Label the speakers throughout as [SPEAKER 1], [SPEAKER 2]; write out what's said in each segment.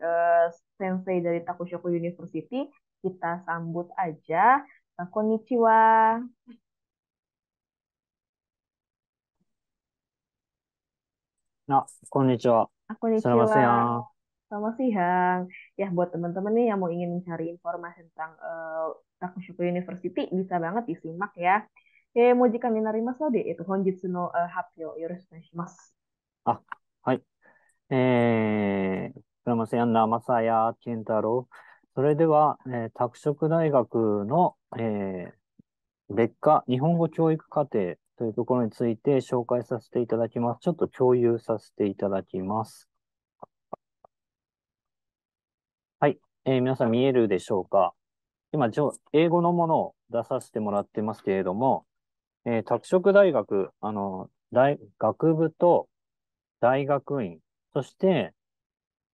[SPEAKER 1] uh, sensei dari Takushoku University, kita sambut aja. Konnichiwa.
[SPEAKER 2] Nah, konnichiwa.
[SPEAKER 1] Ah, konnichiwa. Selamat siang. Selamat siang. Ya, buat teman-teman nih yang mau ingin mencari informasi tentang uh, Takushoku University, bisa banget disimak ya. えー、文字間になりますので、えっと、本日の、uh, eh, 発表よろしくお願いします。
[SPEAKER 2] あ、はい。えー、倉間さん、生さや健太郎。それでは、えー、拓殖大学の、えー、別科日本語教育課程というところについて紹介させていただきます。ちょっと共有させていただきます。はい。えー、皆さん見えるでしょうか今、英語のものを出させてもらってますけれども、えー、拓殖大学、あの、大学部と大学院、そして、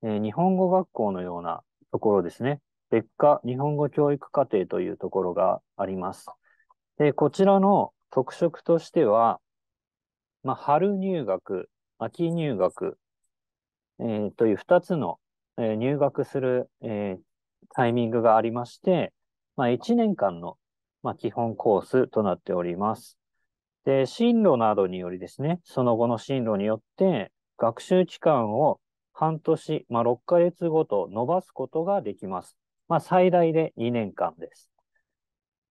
[SPEAKER 2] えー、日本語学校のようなところですね。別科日本語教育課程というところがあります。でこちらの特色としては、まあ、春入学、秋入学、えー、という2つの、えー、入学する、えー、タイミングがありまして、まあ、1年間の、まあ、基本コースとなっております。で、進路などによりですね、その後の進路によって学習期間を半年、まあ、6ヶ月ごと伸ばすことができます。まあ、最大で2年間です。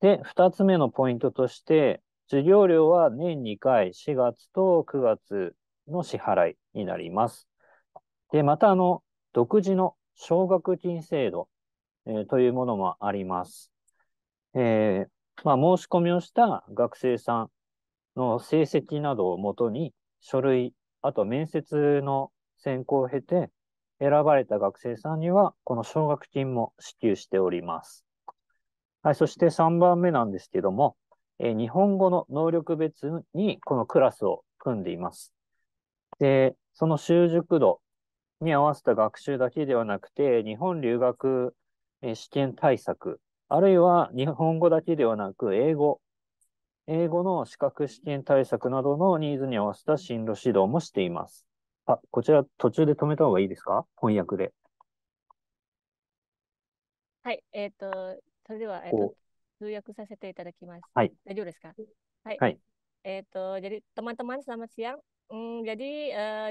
[SPEAKER 2] で、2つ目のポイントとして、授業料は年2回、4月と9月の支払いになります。で、また、あの、独自の奨学金制度、えー、というものもあります。えー、まあ、申し込みをした学生さんの成績などをもとに、書類、あと面接の選考を経て、選ばれた学生さんには、この奨学金も支給しております。はい、そして3番目なんですけども、えー、日本語の能力別にこのクラスを組んでいます。で、その習熟度に合わせた学習だけではなくて、日本留学、え試験対策、あるいは日本語だけではなく、英語、英語の資格試験対策などのニーズに合わせた進路指導もしています。あ、こちら途中で止めた方がいいですか翻訳で。
[SPEAKER 3] はい、えっ、ー、と、それでは、えーと、通訳させていただきます。はい。大丈夫ですかはい。はい、えっ、ー、to, teman-teman selamat siang. Hmm, jadi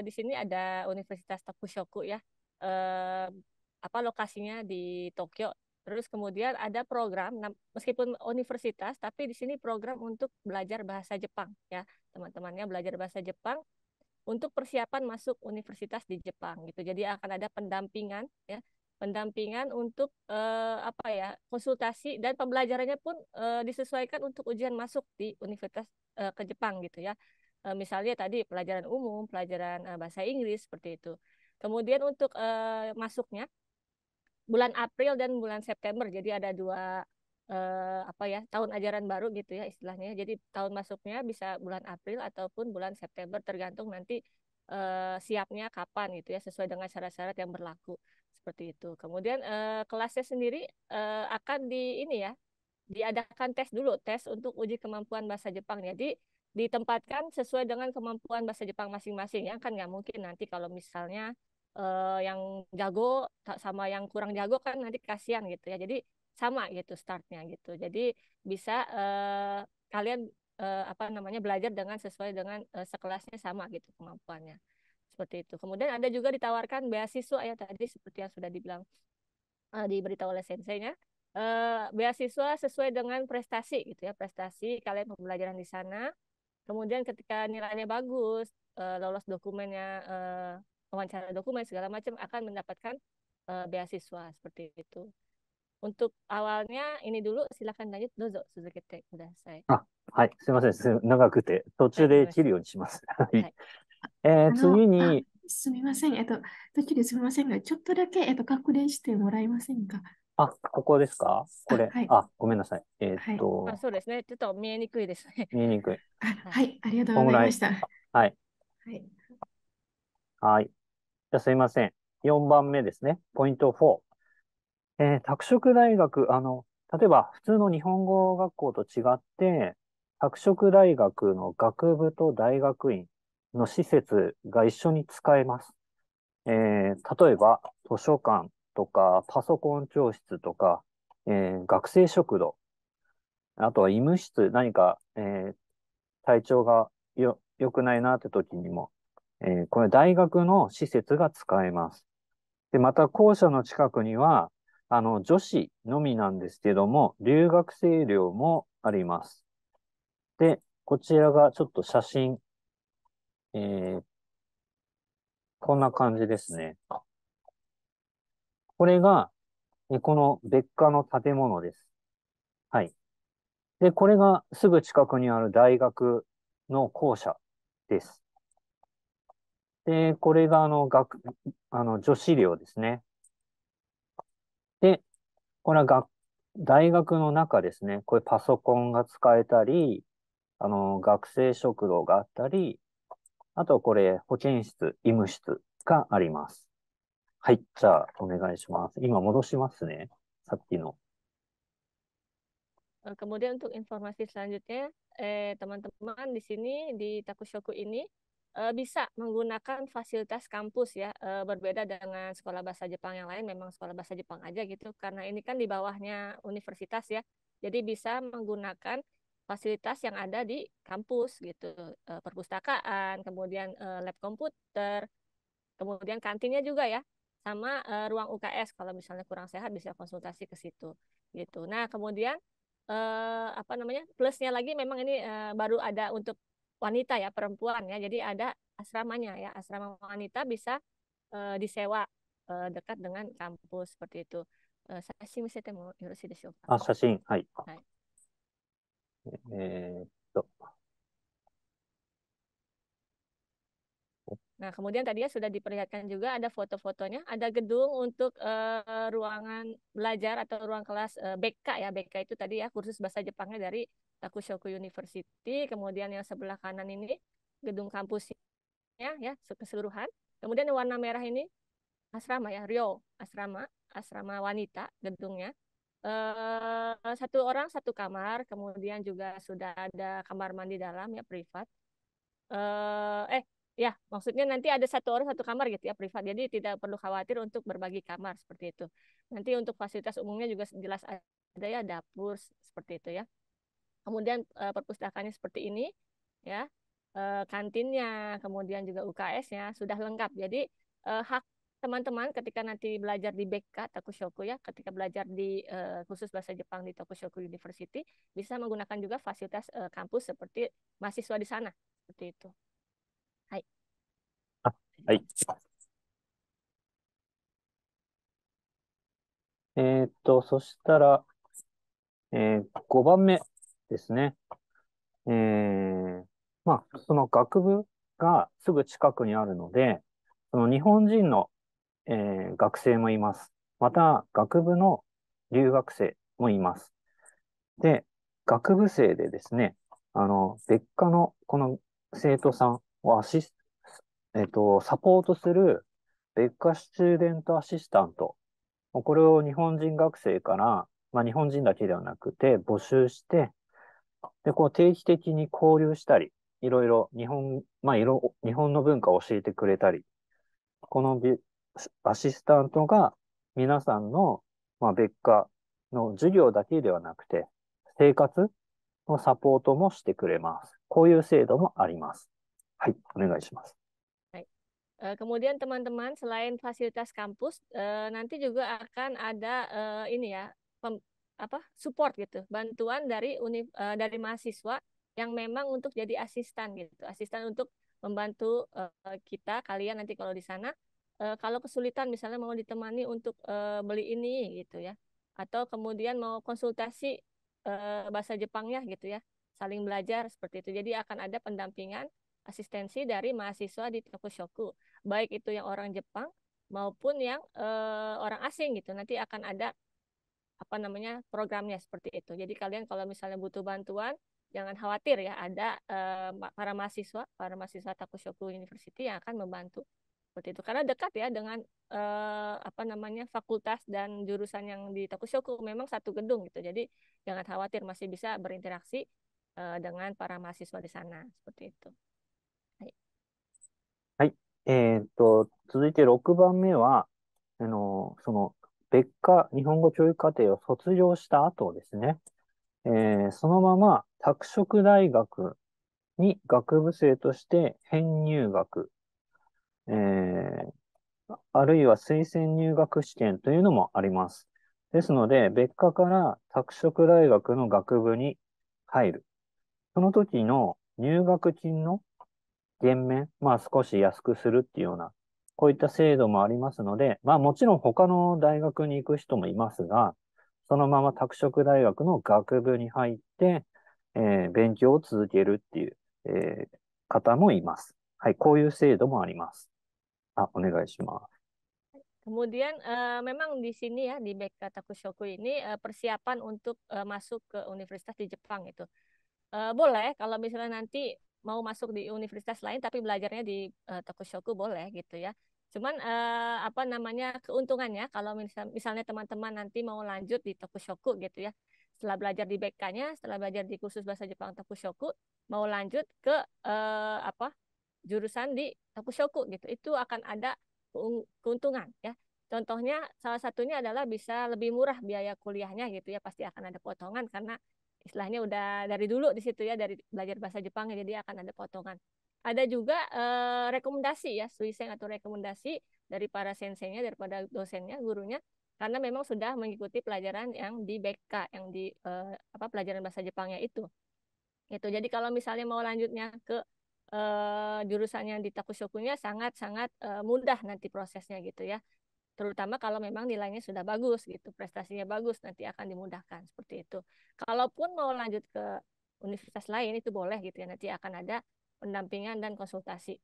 [SPEAKER 3] eh, di sini ada Universitas Tokushoku ya. Uh, apa lokasinya di Tokyo. Terus kemudian ada program, meskipun universitas, tapi di sini program untuk belajar bahasa Jepang ya, teman-temannya belajar bahasa Jepang untuk persiapan masuk universitas di Jepang gitu. Jadi akan ada pendampingan ya, pendampingan untuk eh, apa ya, konsultasi dan pembelajarannya pun eh, disesuaikan untuk ujian masuk di universitas eh, ke Jepang gitu ya. Eh, misalnya tadi pelajaran umum, pelajaran eh, bahasa Inggris seperti itu. Kemudian untuk eh, masuknya bulan April dan bulan September. Jadi ada dua eh, apa ya tahun ajaran baru gitu ya istilahnya. Jadi tahun masuknya bisa bulan April ataupun bulan September tergantung nanti eh, siapnya kapan gitu ya sesuai dengan syarat-syarat yang berlaku seperti itu. Kemudian eh, kelasnya sendiri eh, akan di ini ya diadakan tes dulu tes untuk uji kemampuan bahasa Jepang. Jadi ditempatkan sesuai dengan kemampuan bahasa Jepang masing-masing ya kan nggak mungkin nanti kalau misalnya uh, yang jago sama yang kurang jago kan nanti kasihan gitu ya. Jadi sama gitu startnya gitu. Jadi bisa eh, kalian eh, apa namanya belajar dengan sesuai dengan eh, sekelasnya sama gitu kemampuannya seperti itu. Kemudian ada juga ditawarkan beasiswa ya tadi seperti yang sudah dibilang eh, diberitahu oleh senseinya eh, beasiswa sesuai dengan prestasi gitu ya prestasi kalian pembelajaran di sana. Kemudian ketika nilainya bagus eh, lolos dokumennya eh, wawancara dokumen segala macam akan mendapatkan uh, beasiswa seperti itu. untuk awalnya ini dulu silakan lanjut どうぞ
[SPEAKER 1] 続けてください。
[SPEAKER 2] あ、はい、すみませんす長くて途中で切るようにします。はい。えー、次に。
[SPEAKER 1] すみません、えっと、途中ですみませんが、ちょっとだけ、えっと、確認してもらえませんか。
[SPEAKER 2] あ、ここですかこれ、はい、あ、ごめんなさい。えー、っと、はい、あ、そ
[SPEAKER 3] うですね。ちょっと見えにくいですね。見えにくい。はい、ありがとうございました。はい。はい。
[SPEAKER 2] はい。じゃすみません。4番目ですね。ポイント4。えー、拓殖大学、あの、例えば普通の日本語学校と違って、拓殖大学の学部と大学院の施設が一緒に使えます。えー、例えば図書館とかパソコン教室とか、えー、学生食堂、あとは医務室、何か、えー、体調がよ、良くないなって時にも、えー、これ大学の施設が使えます。で、また校舎の近くには、あの、女子のみなんですけども、留学生寮もあります。で、こちらがちょっと写真、えー、こんな感じですね。これが、えこの別館の建物です。はい。で、これがすぐ近くにある大学の校舎です。で、これがあの、学、あの、女子寮ですね。これは大学の中ですね、これパソコンが使えたり、あの、学生食堂があったり、あとこれ、保健室、医務室があります。はい、じゃあお願いします。今戻しますね、さっきの。
[SPEAKER 3] Kemudian untuk informasi selanjutnya, teman-teman di sini di Takushoku ini uh, bisa menggunakan fasilitas kampus ya uh, berbeda dengan sekolah bahasa Jepang yang lain memang sekolah bahasa Jepang aja gitu karena ini kan di bawahnya universitas ya jadi bisa menggunakan fasilitas yang ada di kampus gitu uh, perpustakaan kemudian uh, lab komputer kemudian kantinnya juga ya sama uh, ruang UKS kalau misalnya kurang sehat bisa konsultasi ke situ gitu nah kemudian Uh, apa namanya plusnya lagi memang ini uh, baru ada untuk wanita ya perempuan ya jadi ada asramanya ya asrama wanita bisa e, disewa e, dekat dengan kampus seperti itu. Eh, saya sih misete temu yoroshii desho ka? Ah, sashin, hai. hai. Nah, kemudian tadi ya sudah diperlihatkan juga ada foto-fotonya, ada gedung untuk uh, ruangan belajar atau ruang kelas uh, BK ya. BK itu tadi ya kursus bahasa Jepangnya dari Takushoku University, kemudian yang sebelah kanan ini gedung kampusnya ya keseluruhan. Kemudian yang warna merah ini asrama ya, Rio, asrama, asrama wanita gedungnya. Eh, satu orang satu kamar, kemudian juga sudah ada kamar mandi dalam ya privat. Eh, eh ya maksudnya nanti ada satu orang satu kamar gitu ya privat jadi tidak perlu khawatir untuk berbagi kamar seperti itu nanti untuk fasilitas umumnya juga jelas ada ya dapur seperti itu ya kemudian uh, perpustakaannya seperti ini ya uh, kantinnya kemudian juga UKS-nya sudah lengkap jadi uh, hak teman-teman ketika nanti belajar di BK Tokushoku ya ketika belajar di uh, khusus bahasa Jepang di Tokushoku University bisa menggunakan juga fasilitas uh, kampus seperti mahasiswa di sana seperti itu. Hai.
[SPEAKER 2] hai. Ah, えっと、そしたら、えー、5番目。ですね。えー、まあ、その学部がすぐ近くにあるので、その日本人の、えー、学生もいます。また、学部の留学生もいます。で、学部生でですね、あの、別科のこの生徒さんをアシス、えっ、ー、と、サポートする別科スチューデントアシスタント。これを日本人学生から、まあ、日本人だけではなくて募集して、で、こう定期的に交流したり、いろいろ日本、まあ、いろ、日本の文化を教えてくれたり、このビアシスタントが皆さんの、まあ、別科の授業だけではなくて、生活のサポートもしてくれます。こういう制度もあります。はい、お願いし
[SPEAKER 3] ます。Uh, kemudian teman-teman selain fasilitas kampus uh, nanti juga akan ada uh, ini ya pem apa support gitu bantuan dari univ, uh, eh, dari mahasiswa yang memang untuk jadi asisten gitu asisten untuk membantu uh, kita kalian nanti kalau di sana uh, kalau kesulitan misalnya mau ditemani untuk uh, beli ini gitu ya atau kemudian mau konsultasi uh, bahasa Jepangnya gitu ya saling belajar seperti itu jadi akan ada pendampingan asistensi dari mahasiswa di Tokushoku baik itu yang orang Jepang maupun yang uh, orang asing gitu nanti akan ada apa namanya programnya seperti itu. Jadi kalian kalau misalnya butuh bantuan jangan khawatir ya ada eh, para mahasiswa para mahasiswa Takushoku University yang akan membantu seperti itu karena dekat ya dengan eh, apa namanya fakultas dan jurusan yang di Takushoku memang satu gedung gitu. Jadi jangan khawatir masih bisa berinteraksi eh, dengan para mahasiswa di sana seperti itu.
[SPEAKER 2] はい。えー、っと、続いて6番目は、あの、その、eh, 別科日本語教育課程を卒業した後ですね、えー、そのまま拓殖大学に学部生として編入学、えー、あるいは推薦入学試験というのもあります。ですので、別科から拓殖大学の学部に入る。その時の入学金の減免、まあ少し安くするっていうようなこういった制度もありますので、まあもちろん他の大学に行く人もいますが、そのまま拓殖大学の学部に入って、えー、勉強を続けるっていう、えー、方もいます。はい、こういう制度もあります。あ、お願いします。
[SPEAKER 3] Kemudian uh, memang di sini ya di BK Takushoku ini uh, persiapan untuk uh, masuk ke universitas di Jepang itu. Uh, boleh kalau misalnya nanti mau masuk di universitas lain tapi belajarnya di uh, eh, Tokushoku boleh gitu ya. Cuman uh, apa namanya keuntungannya kalau misalnya teman-teman nanti mau lanjut di Tokushoku gitu ya. Setelah belajar di BK-nya, setelah belajar di khusus bahasa Jepang Tokushoku, mau lanjut ke uh, apa jurusan di Tokushoku gitu. Itu akan ada keuntungan ya. Contohnya salah satunya adalah bisa lebih murah biaya kuliahnya gitu ya pasti akan ada potongan karena istilahnya udah dari dulu di situ ya dari belajar bahasa Jepang ya, jadi akan ada potongan ada juga eh, rekomendasi ya suiseng atau rekomendasi dari para senseinya daripada dosennya gurunya karena memang sudah mengikuti pelajaran yang di BK yang di eh, apa pelajaran bahasa Jepangnya itu itu jadi kalau misalnya mau lanjutnya ke eh, yang di Takushoku-nya sangat sangat eh, mudah nanti prosesnya gitu ya terutama kalau memang nilainya sudah bagus gitu prestasinya bagus nanti akan dimudahkan seperti itu kalaupun mau lanjut ke universitas lain itu boleh gitu ya nanti akan ada pendampingan dan konsultasi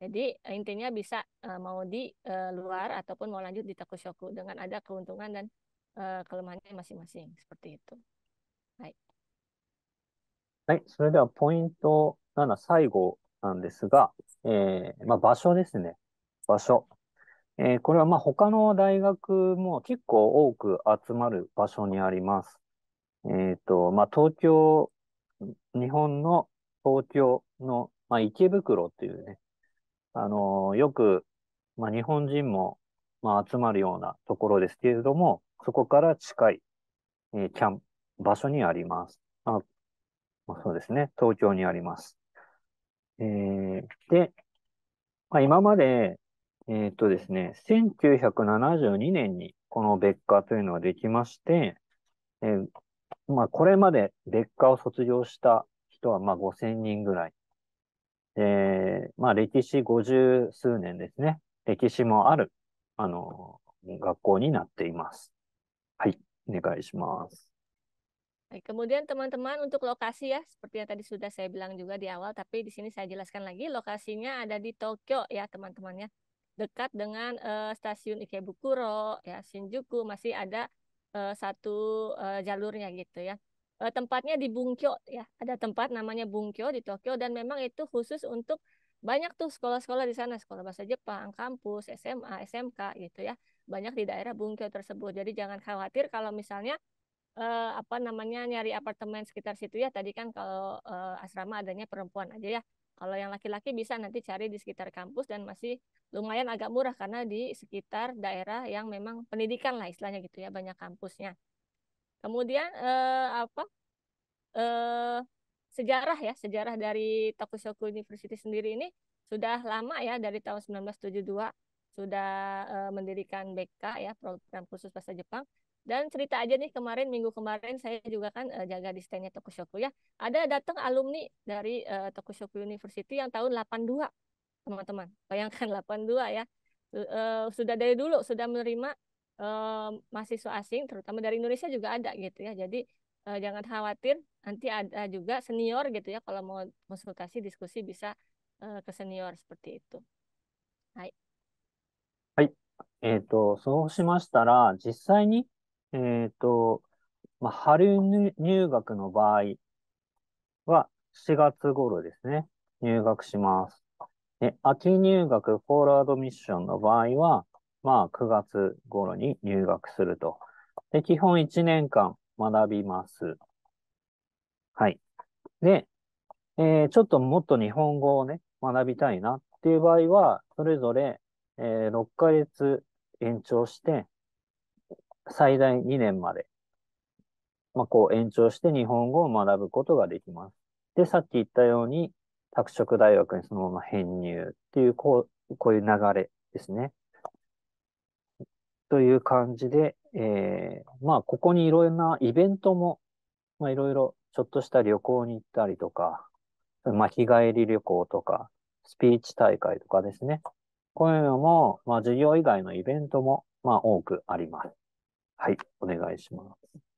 [SPEAKER 3] jadi eh, intinya bisa uh, mau di uh, luar ataupun mau lanjut di takushoku dengan ada keuntungan dan uh, kelemahannya masing-masing seperti itu
[SPEAKER 2] poin desu ne basho えー、これはまあ他の大学も結構多く集まる場所にあります。えっ、ー、と、まあ東京、日本の東京の、まあ、池袋っていうね、あのー、よく、まあ、日本人も、まあ、集まるようなところですけれども、そこから近い、えー、キャン、場所にあります。あまあ、そうですね、東京にあります。えー、で、まあ、今まで、えっ、ー、とですね、1972年にこの別科というのができまして、えー、まあ、これまで別科を卒業した人はまあ5000人ぐらい。えまあ、歴史50数年ですね。歴史もある、あの、学校になっています。はい、お願いします。
[SPEAKER 3] b a kemudian teman-teman untuk lokasi ya, seperti yang tadi sudah saya bilang juga di awal, tapi di sini saya jelaskan lagi lokasinya ada di Tokyo ya teman-teman ya. dekat dengan uh, stasiun Ikebukuro, ya Shinjuku masih ada uh, satu uh, jalurnya gitu ya. Uh, tempatnya di Bungkyo ya. Ada tempat namanya Bungkyo di Tokyo dan memang itu khusus untuk banyak tuh sekolah-sekolah di sana, sekolah bahasa Jepang, kampus, SMA, SMK gitu ya. Banyak di daerah Bungkyo tersebut. Jadi jangan khawatir kalau misalnya eh, apa namanya nyari apartemen sekitar situ ya. Tadi kan kalau eh, asrama adanya perempuan aja ya. Kalau yang laki-laki bisa nanti cari di sekitar kampus dan masih lumayan agak murah karena di sekitar daerah yang memang pendidikan lah istilahnya gitu ya banyak kampusnya. Kemudian eh, apa eh, sejarah ya sejarah dari Tokushioku University sendiri ini sudah lama ya dari tahun 1972 sudah eh, mendirikan BK ya program khusus bahasa Jepang dan cerita aja nih kemarin minggu kemarin saya juga kan eh, jaga di standnya Tokushoku ya. Ada datang alumni dari eh, Tokushoku University yang tahun 82 teman-teman. Bayangkan 82 ya. Eh, sudah dari dulu sudah menerima eh, mahasiswa asing terutama dari Indonesia juga ada gitu ya. Jadi eh, jangan khawatir nanti ada juga senior gitu ya kalau mau konsultasi diskusi bisa ke senior seperti itu. Hai.
[SPEAKER 2] Hai. はい。えっ、ー、と、そうしましたら、実際に、えっ、ー、と、まあ、春入学の場合は、4月頃ですね、入学します。で、秋入学、フォールアドミッションの場合は、まあ、9月頃に入学すると。で、基本1年間学びます。はい。で、えー、ちょっともっと日本語をね、学びたいなっていう場合は、それぞれ、えー、6ヶ月延長して、最大2年まで、まあ、こう延長して日本語を学ぶことができます。で、さっき言ったように、拓殖大学にそのまま編入っていう、こう、こういう流れですね。という感じで、えー、まあ、ここにいろいろなイベントも、まあ、いろいろ、ちょっとした旅行に行ったりとか、まあ、日帰り旅行とか、スピーチ大会とかですね。こういうのも、まあ、授業以外のイベントも、まあ、多くあります。はい、お願いします。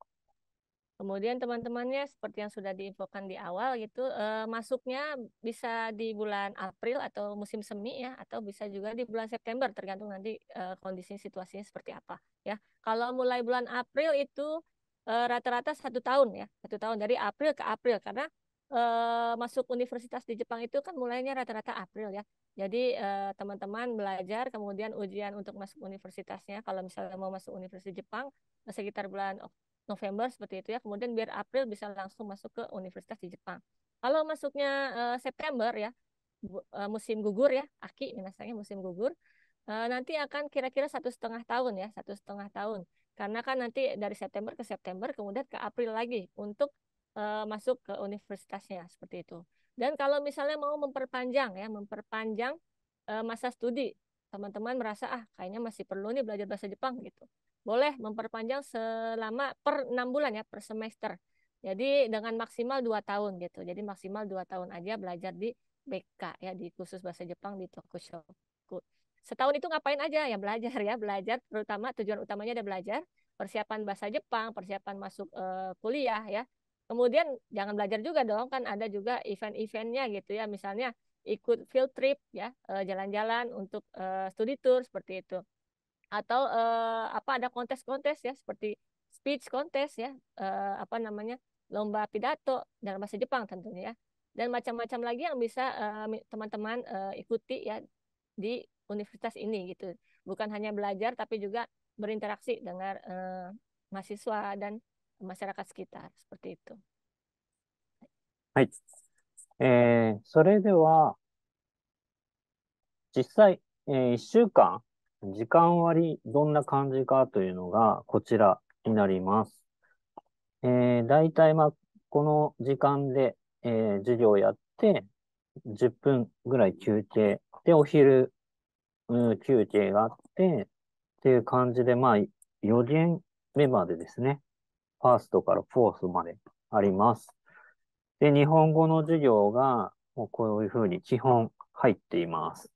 [SPEAKER 3] Kemudian teman-temannya seperti yang sudah diinfokan di awal gitu eh, masuknya bisa di bulan April atau musim semi ya atau bisa juga di bulan September tergantung nanti eh, kondisi situasinya seperti apa ya. Kalau mulai bulan April itu eh, rata-rata uh, satu tahun ya satu tahun dari April ke April karena eh, masuk universitas di Jepang itu kan mulainya rata-rata April ya. Jadi eh, teman-teman uh, belajar kemudian ujian untuk masuk universitasnya kalau misalnya mau masuk universitas Jepang eh, sekitar bulan November seperti itu ya. Kemudian biar April bisa langsung masuk ke universitas di Jepang. Kalau masuknya uh, September ya bu, uh, musim gugur ya, aki misalnya musim gugur, uh, nanti akan kira-kira satu setengah tahun ya, satu setengah tahun. Karena kan nanti dari September ke September, kemudian ke April lagi untuk uh, masuk ke universitasnya seperti itu. Dan kalau misalnya mau memperpanjang ya, memperpanjang uh, masa studi, teman-teman merasa ah kayaknya masih perlu nih belajar bahasa Jepang gitu boleh memperpanjang selama per enam bulan ya per semester. Jadi dengan maksimal dua tahun gitu. Jadi maksimal dua tahun aja belajar di BK ya di khusus bahasa Jepang di Tokushoku. Setahun itu ngapain aja? Ya belajar ya, belajar terutama tujuan utamanya ada belajar, persiapan bahasa Jepang, persiapan masuk eh, kuliah ya. Kemudian jangan belajar juga dong kan ada juga event-eventnya gitu ya. Misalnya ikut field trip ya, eh, jalan-jalan untuk eh, studi tour seperti itu atau uh, apa ada kontes-kontes ya seperti speech kontes ya uh, apa namanya lomba pidato dalam bahasa Jepang tentunya ya dan macam-macam lagi yang bisa eh, teman-teman uh, uh, ikuti ya di universitas ini gitu bukan hanya belajar tapi juga berinteraksi dengan uh, mahasiswa dan masyarakat sekitar seperti itu.
[SPEAKER 2] はい。えー、それでは、実際、えー、1週間時間割、どんな感じかというのが、こちらになります。えー、大体、まあ、この時間で、えー、授業をやって、10分ぐらい休憩、で、お昼、うん、休憩があって、っていう感じで、まあ、4限目までですね、ファーストからフォースまであります。で、日本語の授業が、もうこういうふうに基本入っています。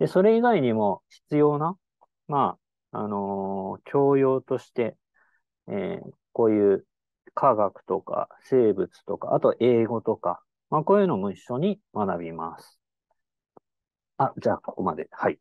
[SPEAKER 2] で、それ以外にも必要な、まあ、あのー、教養として、えー、こういう科学とか生物とか、あと英語とか、まあ、こういうのも一緒に学びます。Ah, Jack, kumali. Hi.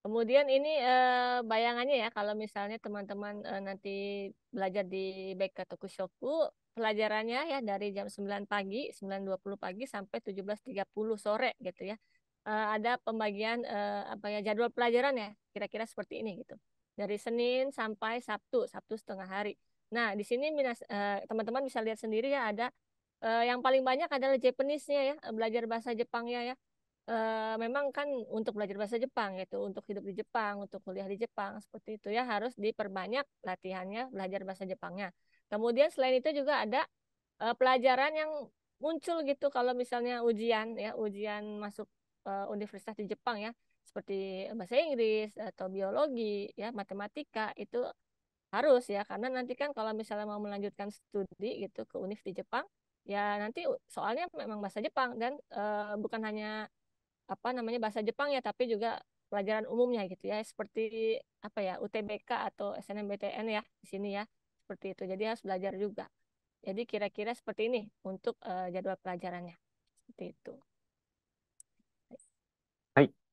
[SPEAKER 3] Kemudian ini uh, bayangannya ya kalau misalnya teman-teman uh, nanti belajar di BK Tokushoku, pelajarannya ya dari jam 9 pagi, 9.20 pagi sampai 17.30 sore gitu ya. uh, ada pembagian uh, apa ya jadwal pelajaran ya kira-kira seperti ini gitu dari Senin sampai Sabtu Sabtu setengah hari nah di sini eh, teman-teman uh, bisa lihat sendiri ya ada uh, yang paling banyak adalah Japanese-nya ya belajar bahasa Jepangnya ya uh, memang kan untuk belajar bahasa Jepang gitu untuk hidup di Jepang untuk kuliah di Jepang seperti itu ya harus diperbanyak latihannya belajar bahasa Jepangnya kemudian selain itu juga ada uh, pelajaran yang muncul gitu kalau misalnya ujian ya ujian masuk uh, universitas di Jepang ya seperti bahasa Inggris atau biologi ya matematika itu harus ya karena nanti kan kalau misalnya mau melanjutkan studi gitu ke univ di Jepang ya nanti soalnya memang bahasa Jepang dan uh, bukan hanya apa namanya bahasa Jepang ya tapi juga pelajaran umumnya gitu ya seperti apa ya UTBK atau SNMPTN ya di sini ya seperti itu jadi harus belajar juga jadi kira-kira seperti ini untuk uh, jadwal pelajarannya seperti itu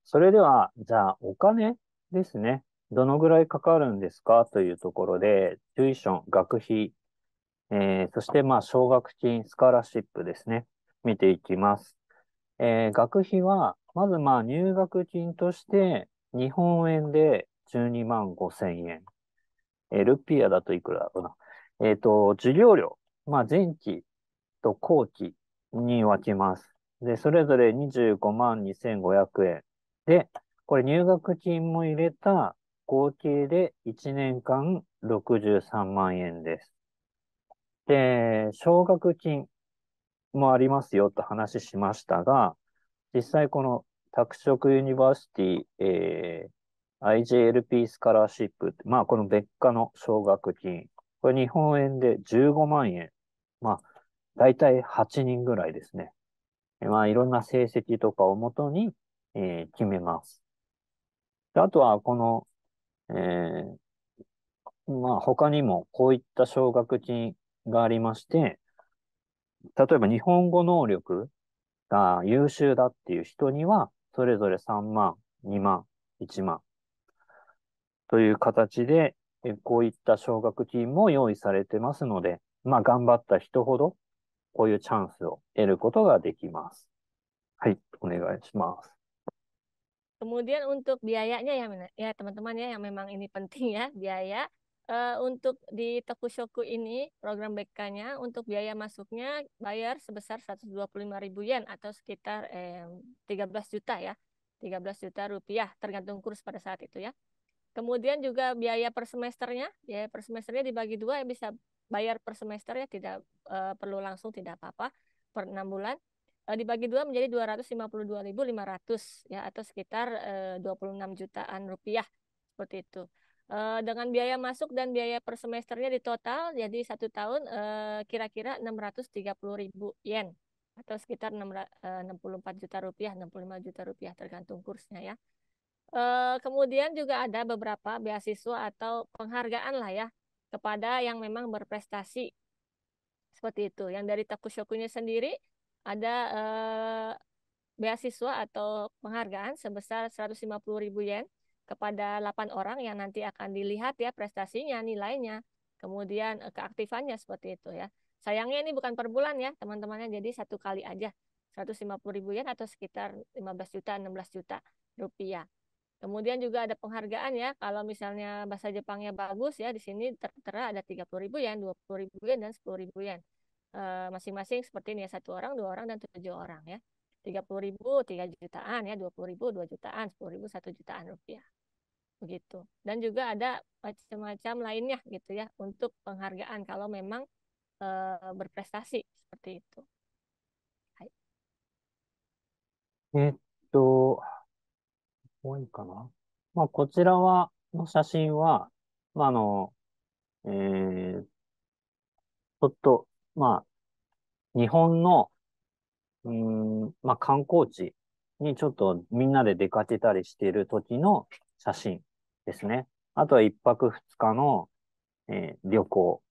[SPEAKER 2] それでは、じゃあ、お金ですね。どのぐらいかかるんですかというところで、テュイション、学費、えー、そして、まあ、奨学金、スカラシップですね。見ていきます。えー、学費は、まず、まあ、入学金として、日本円で12万5千円。えー、ルピアだといくらだろうな。えっ、ー、と、授業料、まあ、前期と後期に分けます。で、それぞれ25万2500円。で、これ入学金も入れた合計で1年間63万円です。で、奨学金もありますよと話しましたが、実際この拓殖ユニバーシティ、えー、IJLP スカラーシップ、まあこの別科の奨学金、これ日本円で15万円。まあ、だいたい8人ぐらいですね。まあいろんな成績とかをもとにえー、決めます。であとは、この、えー、まあ、他にもこういった奨学金がありまして、例えば日本語能力が優秀だっていう人には、それぞれ3万、2万、1万という形で、こういった奨学金も用意されてますので、まあ、頑張った人ほど、こういうチャンスを得ることができます。はい、お願いします。
[SPEAKER 3] Kemudian untuk biayanya ya ya teman-teman ya yang memang ini penting ya biaya uh, untuk di Tokushoku ini program BK-nya untuk biaya masuknya bayar sebesar 125 ribu yen atau sekitar eh, 13 juta ya. 13 juta rupiah tergantung kurs pada saat itu ya. Kemudian juga biaya per semesternya, biaya per semesternya dibagi dua ya bisa bayar per semester ya tidak uh, perlu langsung tidak apa-apa per enam bulan. Eh, dibagi dua menjadi 252.500 ya atau sekitar eh, 26 jutaan rupiah seperti itu. Eh, dengan biaya masuk dan biaya per semesternya di total jadi satu tahun kira eh, kira-kira 630.000 yen atau sekitar 6, 64 eh, juta rupiah, 65 juta rupiah tergantung kursnya ya. kemudian juga ada beberapa beasiswa atau penghargaan lah ya kepada yang memang berprestasi seperti itu. Yang dari Takushokunya sendiri ada eh, beasiswa atau penghargaan sebesar ribu yen kepada 8 orang yang nanti akan dilihat ya prestasinya, nilainya, kemudian eh, keaktifannya seperti itu ya. Sayangnya ini bukan per bulan ya, teman-temannya jadi satu kali aja ribu yen atau sekitar 15 juta 16 juta rupiah. Kemudian juga ada penghargaan ya, kalau misalnya bahasa Jepangnya bagus ya, di sini tertera ada ribu yen, ribu yen, dan ribu yen. Eh, masing-masing uh, seperti ini ya satu orang dua orang dan tujuh orang ya tiga puluh ribu tiga jutaan ya dua puluh ribu dua jutaan sepuluh ribu satu jutaan rupiah begitu dan juga ada macam-macam lainnya gitu ya untuk penghargaan kalau memang uh, berprestasi seperti itu Hai.
[SPEAKER 2] eh to まあ、日本の、うん、まあ観光地にちょっとみんなで出かけたりしている時の写真ですね。あとは一泊二日の、えー、旅行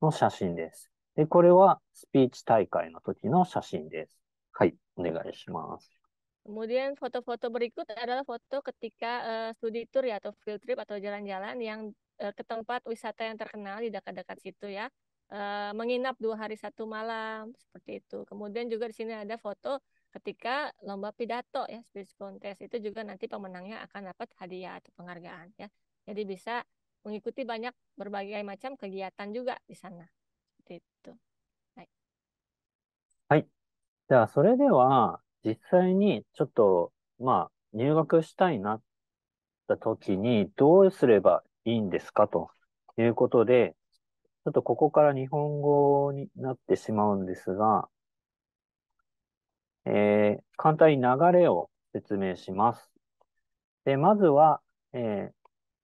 [SPEAKER 2] の写真です。で、これはスピーチ大会の時の写真です。はい、お願いします。
[SPEAKER 3] Kemudian foto-foto berikut adalah foto ketika uh, studi tour ya atau field trip atau jalan-jalan yang uh, ke tempat wisata yang terkenal di dekat-dekat situ ya. uh, menginap dua hari satu malam seperti itu. Kemudian juga di sini ada foto ketika lomba pidato ya speech contest itu juga nanti pemenangnya akan dapat hadiah atau penghargaan ya. Jadi bisa mengikuti banyak berbagai macam kegiatan juga di sana. Seperti itu. Hai,
[SPEAKER 2] はい。じゃあ、それでは、実際にちょっと、まあ、入学したいなった時に、どうすればいいんですかということで、ちょっとここから日本語になってしまうんですが、えー、簡単に流れを説明します。で、まずは、えー、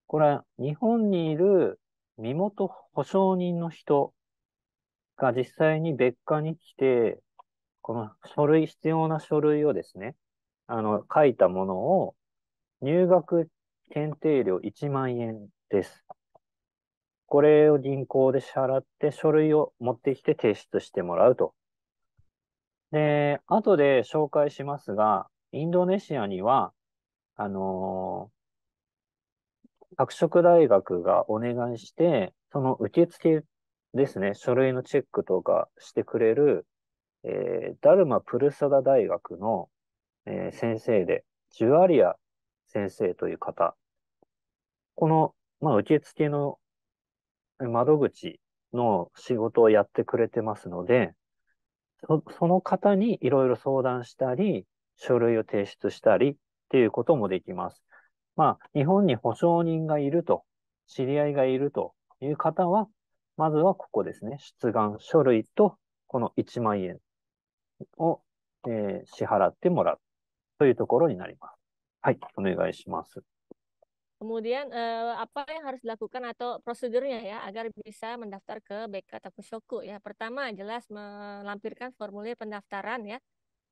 [SPEAKER 2] これは日本にいる身元保証人の人が実際に別館に来て、この書類、必要な書類をですね、あの、書いたものを入学検定料1万円です。これを銀行で支払って書類を持ってきて提出してもらうと。で、後で紹介しますが、インドネシアには、あのー、拓大学がお願いして、その受付ですね、書類のチェックとかしてくれる、えー、ダルマプルサダ大学の、えー、先生で、ジュアリア先生という方。この、まあ、受付の窓口の仕事をやってくれてますので、そその方にいろいろ相談したり、書類を提出したりっていうこともできます。まあ、日本に保証人がいると、知り合いがいるという方は、まずはここですね、出願書類とこの1万円を、えー、支払ってもらうというところになります。はい、お願いします。
[SPEAKER 3] Kemudian eh, apa yang harus dilakukan atau prosedurnya ya agar bisa mendaftar ke BK Takushoku ya. Pertama jelas melampirkan formulir pendaftaran ya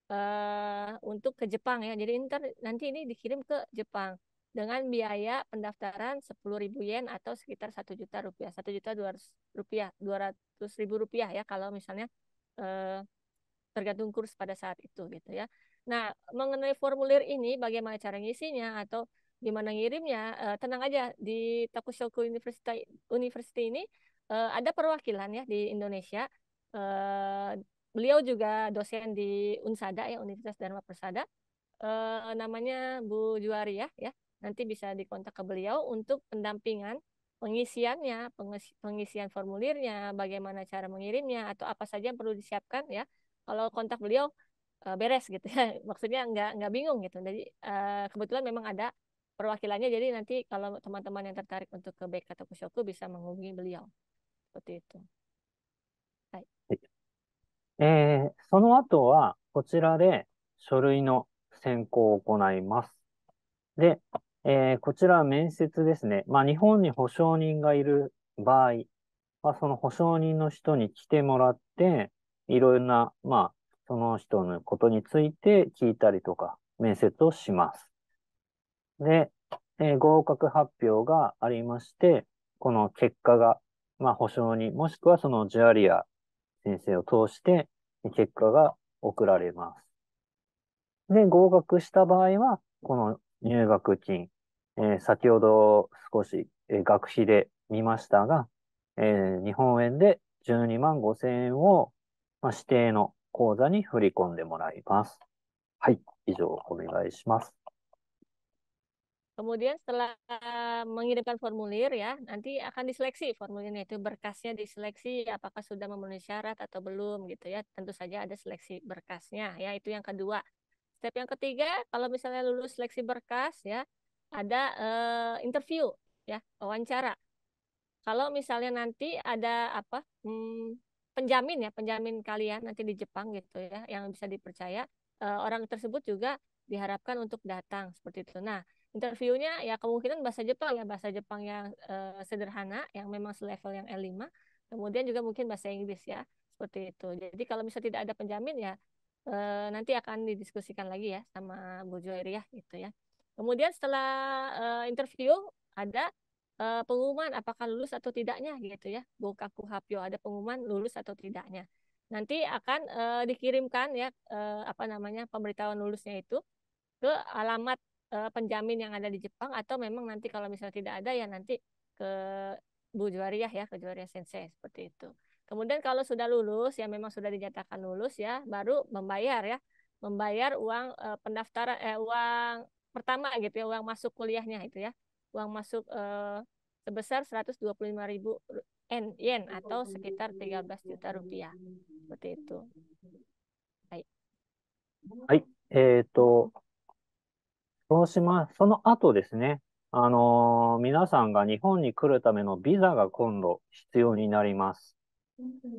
[SPEAKER 3] eh, untuk ke Jepang ya. Jadi inter, nanti ini dikirim ke Jepang dengan biaya pendaftaran 10.000 yen atau sekitar 1 juta rupiah. 1 juta 200 rupiah, 200 ribu rupiah ya kalau misalnya eh, tergantung kurs pada saat itu gitu ya. Nah, mengenai formulir ini bagaimana cara ngisinya atau di mana ngirimnya uh, tenang aja di Takushoku University University ini uh, ada perwakilan ya di Indonesia uh, beliau juga dosen di Unsada ya Universitas Dharma Persada uh, namanya Bu Juari ya ya nanti bisa dikontak ke beliau untuk pendampingan pengisiannya pengisian formulirnya bagaimana cara mengirimnya atau apa saja yang perlu disiapkan ya kalau kontak beliau beres gitu ya maksudnya nggak nggak bingung gitu jadi uh, kebetulan memang ada perwakilannya. Jadi nanti kalau teman-teman yang tertarik untuk ke BK atau Kusyoku bisa menghubungi beliau. Seperti itu. は
[SPEAKER 2] い。えー、その後は、こちらで書類の選考を行います。で、えー、こちら面接ですね。まあ、日本に保証人がいる場合は、その保証人の人に来てもらって、いろいろな、まあ、その人のことについて聞いたりとか、面接をします。で、えー、合格発表がありまして、この結果が、まあ、保証に、もしくはそのジュアリア先生を通して、結果が送られます。で、合格した場合は、この入学金、えー、先ほど少し、えー、学費で見ましたが、えー、日本円で12万5千円を、まあ、指定の口座に振り込んでもらいます。はい、以上お願いします。
[SPEAKER 3] Kemudian setelah mengirimkan formulir ya, nanti akan diseleksi formulirnya itu berkasnya diseleksi apakah sudah memenuhi syarat atau belum gitu ya. Tentu saja ada seleksi berkasnya ya itu yang kedua. Step yang ketiga kalau misalnya lulus seleksi berkas ya ada eh, interview ya wawancara. Kalau misalnya nanti ada apa hmm, penjamin ya penjamin kalian nanti di Jepang gitu ya yang bisa dipercaya eh, orang tersebut juga diharapkan untuk datang seperti itu. Nah interviewnya ya kemungkinan bahasa Jepang ya bahasa Jepang yang uh, sederhana yang memang selevel yang L5 kemudian juga mungkin bahasa Inggris ya seperti itu jadi kalau misalnya tidak ada penjamin ya uh, nanti akan didiskusikan lagi ya sama Bu Joeri ya gitu ya kemudian setelah uh, interview ada uh, pengumuman apakah lulus atau tidaknya gitu ya Bokaku Hapyo ada pengumuman lulus atau tidaknya nanti akan dikirimkan ya apa namanya pemberitahuan lulusnya itu ke alamat uh, penjamin yang ada di Jepang atau memang nanti kalau misalnya tidak ada ya nanti ke Bu Juwariah ya ke Juwariah Sensei seperti itu. Kemudian kalau sudah lulus ya memang sudah dinyatakan lulus ya baru membayar ya membayar uang uh, pendaftaran eh, uang pertama gitu ya uang masuk kuliahnya itu ya uang masuk uh, sebesar 125.000 yen atau sekitar 13 juta rupiah seperti itu.
[SPEAKER 2] はい、えっ、ー、と、そうします。その後ですね、あのー皆さんが日本に来るためのビザが今度必要になります。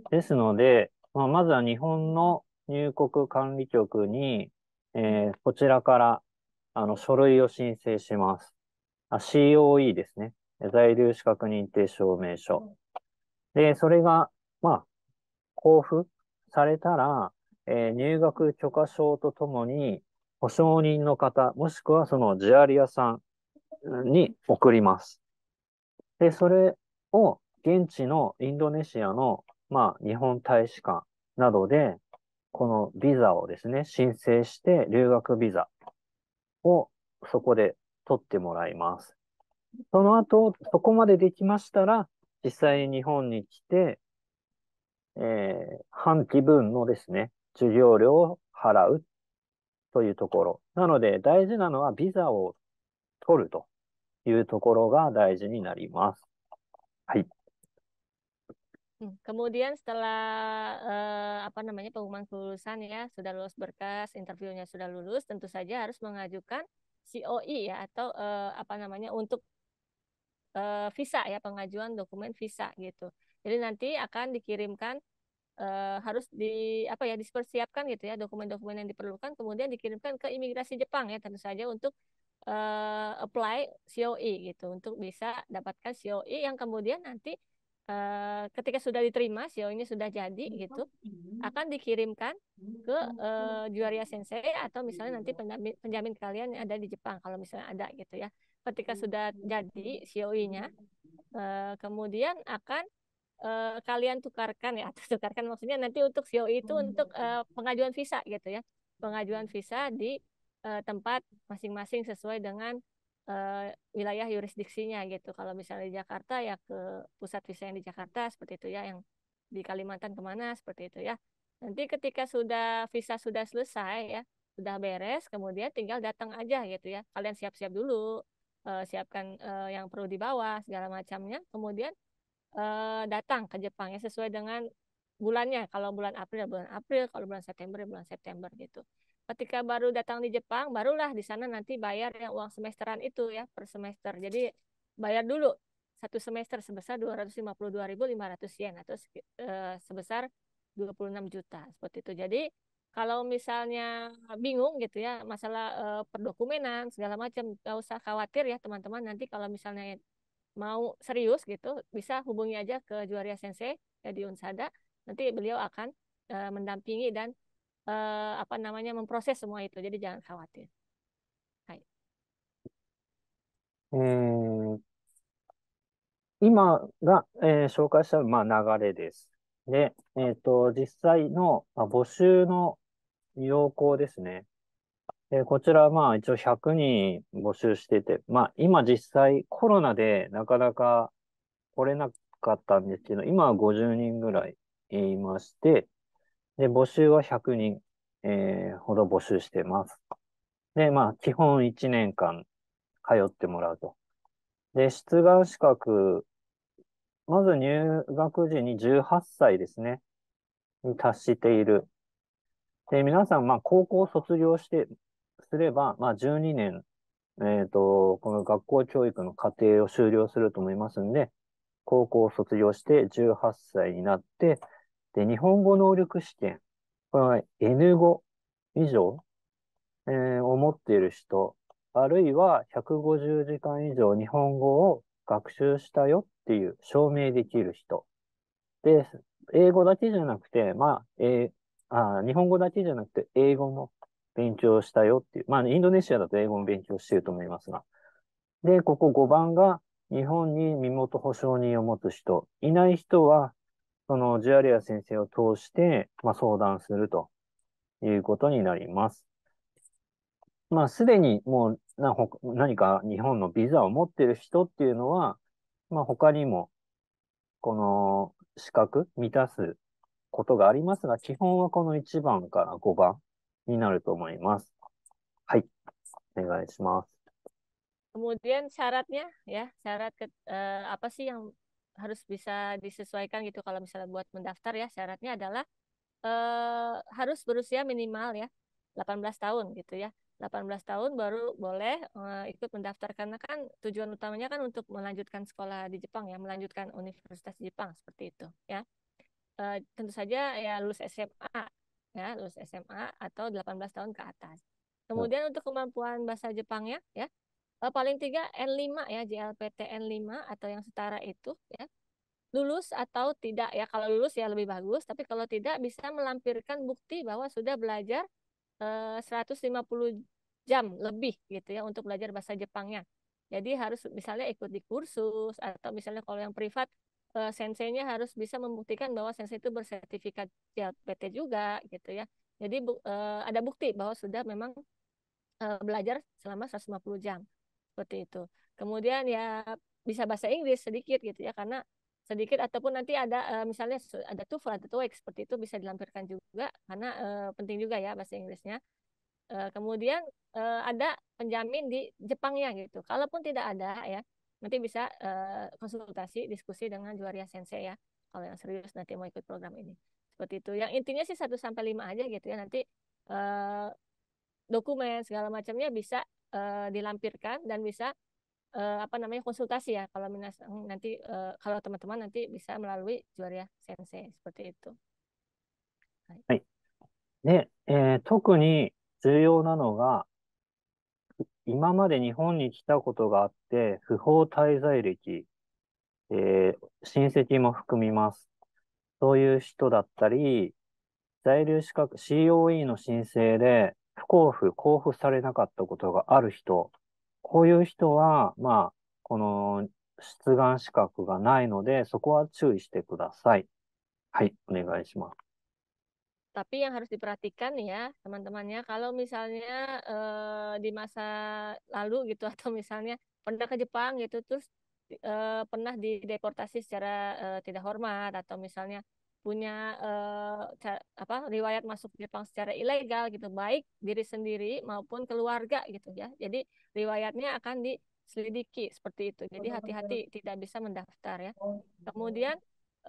[SPEAKER 2] ですので、まあ、まずは日本の入国管理局に、えーこちらからあの書類を申請します。あ COE ですね。在留資格認定証明書。で、それが、まあ、交付されたら、えー入学許可証とともに、保証人の方、もしくはその地アリアさんに送ります。で、それを現地のインドネシアの、まあ、日本大使館などで、このビザをですね、申請して、留学ビザをそこで取ってもらいます。その後、そこまでできましたら、実際に日本に来て、えー、半期分のですね、授業料を払うというところ。なので、大事なのはビザを取るというところが大事になります。はい。
[SPEAKER 3] Kemudian setelah eh, apa namanya pengumuman kelulusan ya sudah lulus berkas interviewnya sudah lulus tentu saja harus mengajukan COI e ya atau eh, apa namanya untuk eh, visa ya pengajuan dokumen visa gitu. Jadi nanti akan dikirimkan uh, harus di apa ya dipersiapkan gitu ya dokumen-dokumen yang diperlukan kemudian dikirimkan ke imigrasi Jepang ya tentu saja untuk uh, apply COE gitu untuk bisa dapatkan COE yang kemudian nanti uh, ketika sudah diterima coe ini sudah jadi gitu akan dikirimkan ke uh, Juaria Sensei atau misalnya nanti penjamin, penjamin kalian yang ada di Jepang kalau misalnya ada gitu ya ketika sudah jadi COE-nya uh, kemudian akan uh, kalian tukarkan ya atau tukarkan maksudnya nanti untuk CEO itu hmm. untuk uh, pengajuan visa gitu ya pengajuan visa di uh, tempat masing-masing sesuai dengan uh, wilayah yurisdiksinya gitu kalau misalnya di Jakarta ya ke pusat visa yang di Jakarta seperti itu ya yang di Kalimantan kemana seperti itu ya nanti ketika sudah visa sudah selesai ya sudah beres kemudian tinggal datang aja gitu ya kalian siap-siap dulu siapkan yang perlu dibawa segala macamnya kemudian uh, datang ke Jepang ya sesuai dengan bulannya. Kalau bulan April bulan April, kalau bulan September ya bulan September gitu. Ketika baru datang di Jepang, barulah di sana nanti bayar yang uang semesteran itu ya per semester. Jadi bayar dulu satu semester sebesar 252.500 yen atau eh, sebesar 26 juta seperti itu. Jadi kalau misalnya bingung gitu ya masalah eh, perdokumenan segala macam, nggak usah khawatir ya teman-teman. Nanti kalau misalnya mau serius gitu bisa hubungi aja ke Juaria Sensei ya, di Unsada nanti beliau akan uh, mendampingi dan uh, apa namanya memproses semua itu jadi jangan khawatir. Hai.
[SPEAKER 1] Hmm.
[SPEAKER 2] 今が、えー、紹介した、まあ、流れです。で、えっ、ー、と、実際の、まあ、募集の要項ですね。えー、こちら、まあ一応100人募集してて、まあ今実際コロナでなかなか来れなかったんですけど、今は50人ぐらいいまして、で、募集は100人、えー、ほど募集してます。で、まあ基本1年間通ってもらうと。で、出願資格、まず入学時に18歳ですね、に達している。で、皆さん、まあ高校卒業して、すれば、まあ、12年、えっ、ー、と、この学校教育の過程を終了すると思いますんで、高校を卒業して18歳になって、で、日本語能力試験、これは N5 以上、えー、を持っている人、あるいは150時間以上日本語を学習したよっていう証明できる人。で、英語だけじゃなくて、まあ、えー、あ日本語だけじゃなくて、英語も勉強したよっていう。まあ、インドネシアだと英語の勉強してると思いますが。で、ここ5番が、日本に身元保証人を持つ人。いない人は、そのジュアリア先生を通して、まあ、相談するということになります。まあ、すでにもう何か日本のビザを持ってる人っていうのは、まあ、他にも、この資格満たすことがありますが、基本はこの1番から5番になると思います。はい、お願いします。
[SPEAKER 3] Kemudian Kemudian syaratnya ya, syarat ke, eh, apa sih yang harus bisa disesuaikan gitu kalau misalnya buat mendaftar ya, syaratnya adalah eh, harus berusia minimal ya 18 tahun gitu ya. 18 tahun baru boleh eh, ikut mendaftar karena kan tujuan utamanya kan untuk melanjutkan sekolah di Jepang ya, melanjutkan universitas di Jepang seperti itu ya. tentu saja ya lulus SMA ya lulus SMA atau 18 tahun ke atas. Kemudian oh. untuk kemampuan bahasa Jepangnya ya eh, paling tiga N5 ya JLPT N5 atau yang setara itu ya lulus atau tidak ya kalau lulus ya lebih bagus tapi kalau tidak bisa melampirkan bukti bahwa sudah belajar eh, 150 jam lebih gitu ya untuk belajar bahasa Jepangnya jadi harus misalnya ikut di kursus atau misalnya kalau yang privat uh, senseinya harus bisa membuktikan bahwa sensei itu bersertifikat JLPT juga gitu ya. Jadi bu, uh, ada bukti bahwa sudah memang uh, belajar selama 150 jam seperti itu. Kemudian ya bisa bahasa Inggris sedikit gitu ya karena sedikit ataupun nanti ada uh, misalnya ada TOEFL atau TOEIC seperti itu bisa dilampirkan juga karena uh, penting juga ya bahasa Inggrisnya. Uh, kemudian uh, ada penjamin di Jepangnya gitu. Kalaupun tidak ada ya nanti bisa uh, konsultasi diskusi dengan Juaria Sensei ya kalau yang serius nanti mau ikut program ini seperti itu yang intinya sih satu sampai lima aja gitu ya nanti uh, dokumen segala macamnya bisa uh, dilampirkan dan bisa uh, apa namanya konsultasi ya kalau minas nanti uh, kalau teman-teman nanti bisa melalui Juaria Sensei seperti itu.
[SPEAKER 2] Hai. で、えー、特に重要なのが、今まで日本に来たことがあって、不法滞在歴、えー、親戚も含みます。そういう人だったり、在留資格、COE の申請で不交付、交付されなかったことがある人、こういう人は、まあ、この出願資格がないので、そこは注意してください。はい、お願いします。
[SPEAKER 3] Tapi yang harus diperhatikan ya teman-temannya kalau misalnya e, di masa lalu gitu atau misalnya pernah ke Jepang gitu terus e, pernah dideportasi secara e, tidak hormat atau misalnya punya eh, apa riwayat masuk Jepang secara ilegal gitu baik diri sendiri maupun keluarga gitu ya. Jadi riwayatnya akan diselidiki seperti itu. Jadi hati-hati tidak bisa mendaftar ya. Oh, iya. Kemudian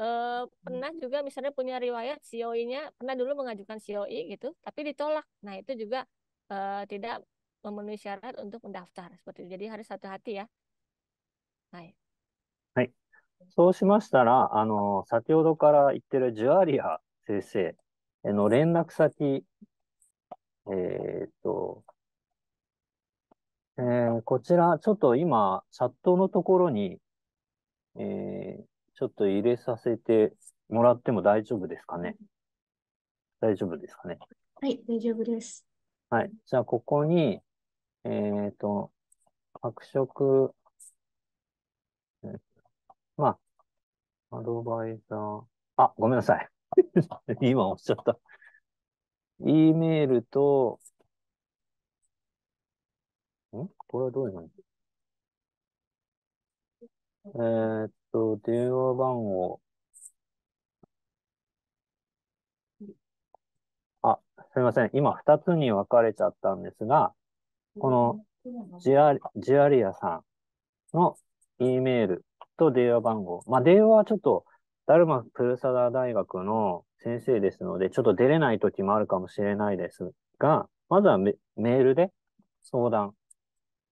[SPEAKER 3] Uh, pernah juga misalnya punya riwayat COI-nya pernah dulu mengajukan COI gitu tapi ditolak nah itu juga uh, tidak memenuhi syarat untuk mendaftar seperti itu jadi harus satu hati ya Hai Hai,
[SPEAKER 2] So, はい。はい。そうしましたら、あの、先ほどから言ってるジュアリア先生の連絡先、えー、っと、えー、こちら、ちょっと今、チャットのところに、えー、ちょっと入れさせてもらっても大丈夫ですかね。大丈夫ですかね。
[SPEAKER 1] はい、大丈夫です。
[SPEAKER 2] はい。じゃあ、ここに、えっ、ー、と、白色、まあ、アドバイザー、あ、ごめんなさい。今おっしゃった。E メールと、んこれはどういうじえっ、ー、と、電話番号。あ、すみません。今2つに分かれちゃったんですが、このジアジアリアさんの E メールと電話番号。まあ、電話はちょっと、ダルマプルサダ大学の先生ですので、ちょっと出れない時もあるかもしれないですが、まずはメールで相談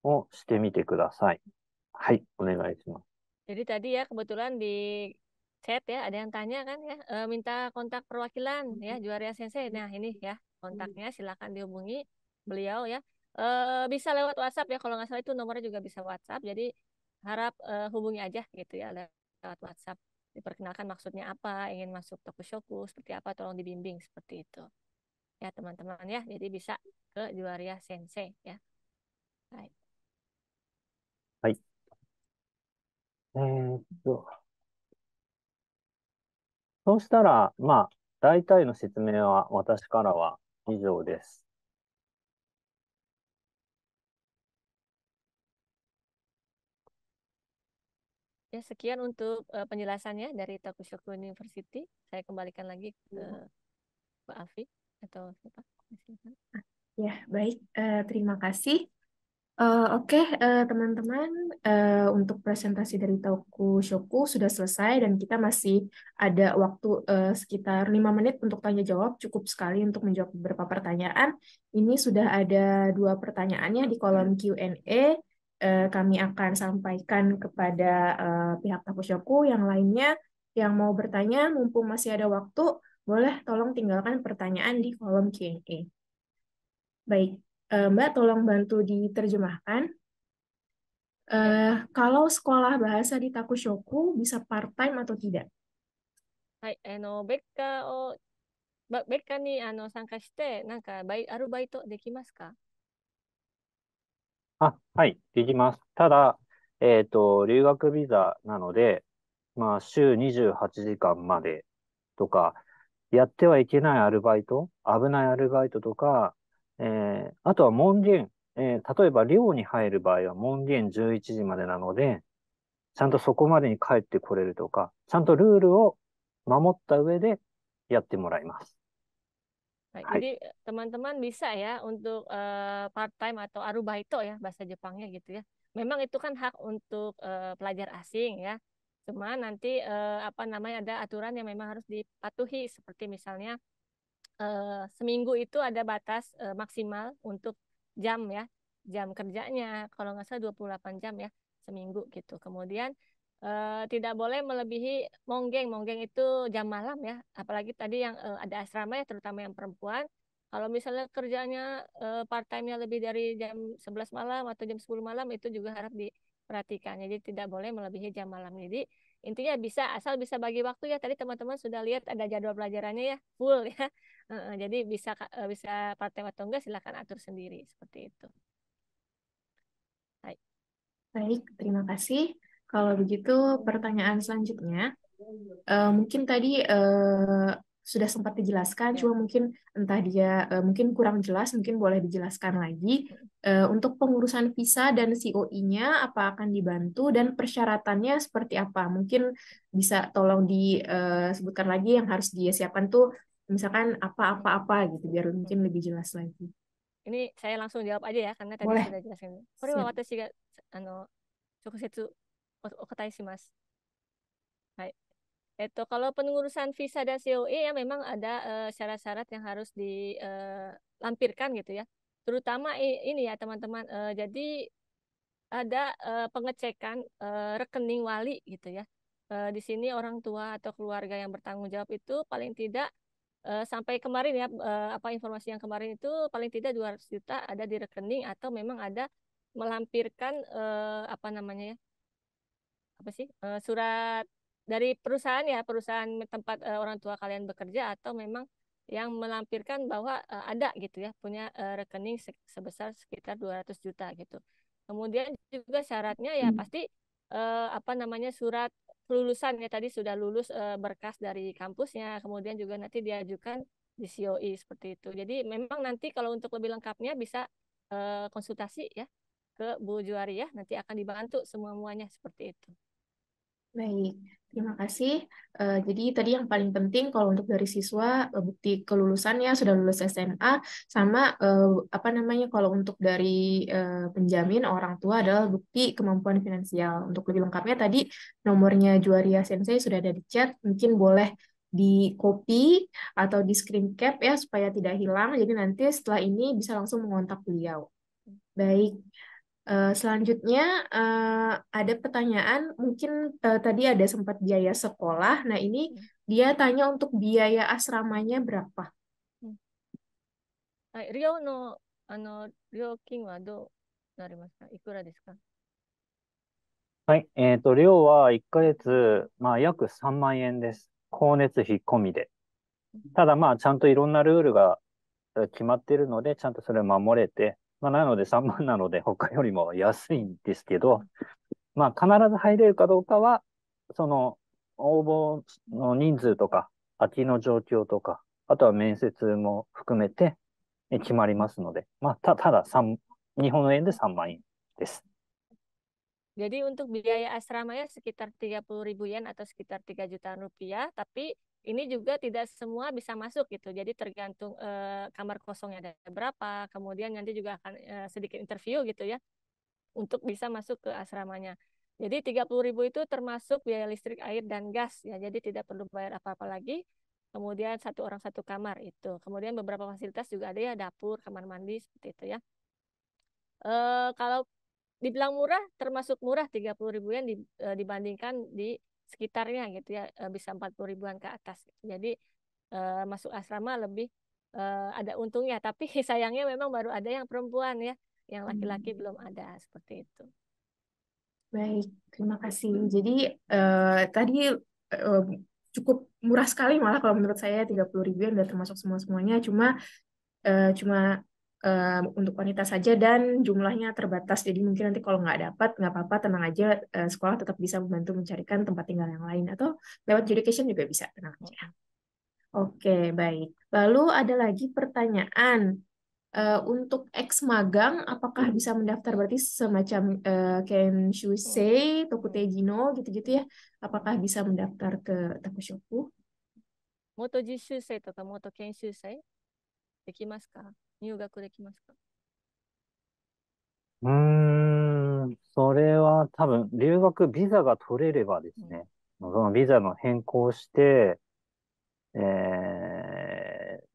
[SPEAKER 2] をしてみてください。はい、お願いします。
[SPEAKER 3] Jadi tadi ya kebetulan di chat ya ada yang tanya kan ya e, minta kontak perwakilan ya Juaria Sensei. Nah ini ya kontaknya silakan dihubungi beliau ya. E, bisa lewat WhatsApp ya kalau nggak salah itu nomornya juga bisa WhatsApp. Jadi harap e, hubungi aja gitu ya lewat WhatsApp. Diperkenalkan maksudnya apa, ingin masuk toko shoku, seperti apa, tolong dibimbing seperti itu ya teman-teman ya. Jadi bisa ke Juaria Sensei ya. Baik.
[SPEAKER 2] Hai. えーっと、そうしたら、まあ、大体の説明は私からは以上です。
[SPEAKER 3] Ya, sekian untuk uh, penjelasannya dari Tokushoku University. Saya kembalikan lagi ke Mbak Afi atau siapa?
[SPEAKER 1] Ya, baik. Uh, terima kasih. Uh, Oke, okay, uh, eh, teman-teman, uh, untuk presentasi dari Toku Shoku sudah selesai dan kita masih ada waktu uh, sekitar lima menit untuk tanya jawab, cukup sekali untuk menjawab beberapa pertanyaan. Ini sudah ada dua pertanyaannya di kolom Q&A. Uh, kami akan sampaikan kepada uh, pihak Toku Shoku yang lainnya yang mau bertanya, mumpung masih ada waktu, boleh tolong tinggalkan pertanyaan di kolom Q&A. Baik, uh, Mbak tolong bantu diterjemahkan. Uh, kalau sekolah bahasa di Takushoku bisa part time atau tidak?
[SPEAKER 3] はい、あの別科を別科にあの参加してなんかバイアルバイトできますか？
[SPEAKER 2] あ、はい、できます。ただえっ、ー、と留学ビザなので、まあ週28時間までとかやってはいけないアルバイト、危ないアルバイトとかえー、あとは門限、えー、例えば寮に入る場合は門限11時までなので、ちゃんとそこまでに帰ってこれるとか、ちゃんとルールを守った上でやってもらいます。
[SPEAKER 3] Baik, Hai. Jadi teman-teman bisa ya untuk uh, part time atau arubaito ya bahasa Jepangnya gitu ya. Memang itu kan hak untuk uh, pelajar asing ya. Cuma nanti uh, apa namanya ada aturan yang memang harus dipatuhi seperti misalnya uh, seminggu itu ada batas uh, maksimal untuk jam ya jam kerjanya kalau nggak salah 28 jam ya seminggu gitu kemudian uh, tidak boleh melebihi monggeng monggeng itu jam malam ya apalagi tadi yang uh, ada asrama ya terutama yang perempuan kalau misalnya kerjanya uh, part time-nya lebih dari jam 11 malam atau jam 10 malam itu juga harap diperhatikan jadi tidak boleh melebihi jam malam jadi intinya bisa asal bisa bagi waktu ya tadi teman-teman sudah lihat ada jadwal pelajarannya ya full ya jadi bisa uh, bisa partai atau enggak silakan atur sendiri seperti itu.
[SPEAKER 1] Baik. Baik, terima kasih. Kalau begitu pertanyaan selanjutnya uh, mungkin tadi uh, sudah sempat dijelaskan, cuma mungkin entah dia uh, mungkin kurang jelas, mungkin boleh dijelaskan lagi. Uh, untuk pengurusan visa dan COI-nya apa akan dibantu dan persyaratannya seperti apa? Mungkin bisa tolong disebutkan lagi yang harus dia siapkan tuh misalkan apa-apa-apa gitu biar mungkin lebih jelas lagi.
[SPEAKER 3] Ini saya langsung jawab aja ya karena tadi Boleh. sudah jelasin. Sorry wa watashi ga ano chokusetsu okatai shimasu. Hai. Itu kalau pengurusan visa dan COE ya memang ada eh, syarat-syarat yang harus dilampirkan eh, gitu ya. Terutama ini ya teman-teman eh, jadi ada pengecekan rekening wali gitu ya. di sini orang tua atau keluarga yang bertanggung jawab itu paling tidak uh, sampai kemarin ya uh, apa informasi yang kemarin itu paling tidak 200 juta ada di rekening atau memang ada melampirkan uh, apa namanya ya apa sih uh, surat dari perusahaan ya perusahaan tempat uh, orang tua kalian bekerja atau memang yang melampirkan bahwa uh, ada gitu ya punya uh, rekening se sebesar sekitar 200 juta gitu. Kemudian juga syaratnya ya hmm. pasti uh, apa namanya surat lulusan ya tadi sudah lulus e, berkas dari kampusnya, kemudian juga nanti diajukan di COI seperti itu. Jadi memang nanti kalau untuk lebih lengkapnya bisa e, konsultasi ya ke Bu Juari ya, nanti akan dibantu semua-muanya seperti itu.
[SPEAKER 1] Baik, terima kasih. Uh, jadi tadi yang paling penting kalau untuk dari siswa uh, bukti kelulusannya sudah lulus SMA sama uh, apa namanya kalau untuk dari uh, penjamin orang tua adalah bukti kemampuan finansial. Untuk lebih lengkapnya tadi nomornya Juaria Sensei sudah ada di chat, mungkin boleh di copy atau di screen cap ya supaya tidak hilang. Jadi nanti setelah ini bisa langsung mengontak beliau. Baik. Uh, selanjutnya uh, ada pertanyaan mungkin uh, tadi ada sempat biaya sekolah. Nah ini hmm. dia tanya untuk biaya asramanya berapa? Hmm.
[SPEAKER 3] Rio no, ano, Rio King wa do narimasu ka? Ikura desu ka?
[SPEAKER 2] Hai, Rio wa 1 yaku 3 hmm. mamorete. まあ、なので3万なので他よりも安いんですけど、まあ、必ず入れるかどうかは、その応募の人数とか、空きの状況とか、あとは面接も含めて決まりますので、まあ、たただ3、日本円で3万円
[SPEAKER 3] です。Jadi untuk biaya asramanya sekitar 30 ribu yen atau sekitar 3 jutaan rupiah, tapi ini juga tidak semua bisa masuk gitu. Jadi tergantung eh, kamar kosongnya ada berapa, kemudian nanti juga akan eh, sedikit interview gitu ya untuk bisa masuk ke asramanya. Jadi 30.000 itu termasuk biaya listrik, air dan gas ya. Jadi tidak perlu bayar apa-apa lagi. Kemudian satu orang satu kamar itu. Kemudian beberapa fasilitas juga ada ya dapur, kamar mandi seperti itu ya. E, kalau dibilang murah termasuk murah tiga puluh di, e, dibandingkan di sekitarnya gitu ya eh, bisa empat puluh ribuan ke atas. Jadi eh, masuk asrama lebih eh, ada untungnya, tapi sayangnya memang baru ada yang perempuan ya, yang laki-laki hmm. belum ada seperti itu.
[SPEAKER 1] Baik, terima kasih. Jadi eh, tadi cukup murah sekali malah kalau menurut saya tiga puluh ribuan udah termasuk semua-semuanya. Cuma cuma untuk wanita saja dan jumlahnya terbatas. Jadi mungkin nanti kalau nggak dapat nggak apa-apa tenang aja sekolah tetap bisa membantu mencarikan tempat tinggal yang lain atau lewat education juga bisa tenang aja. Oh. Oke baik. Lalu ada lagi pertanyaan untuk ex magang apakah hmm. bisa mendaftar berarti semacam uh, Ken Shusei, Tokutejino gitu-gitu ya. Apakah bisa mendaftar ke atau Takushoku?
[SPEAKER 3] 元実習生とか元研修生できますか入学できますか
[SPEAKER 1] うー
[SPEAKER 2] ん、それは多分、留学ビザが取れればですね、そのビザの変更して、え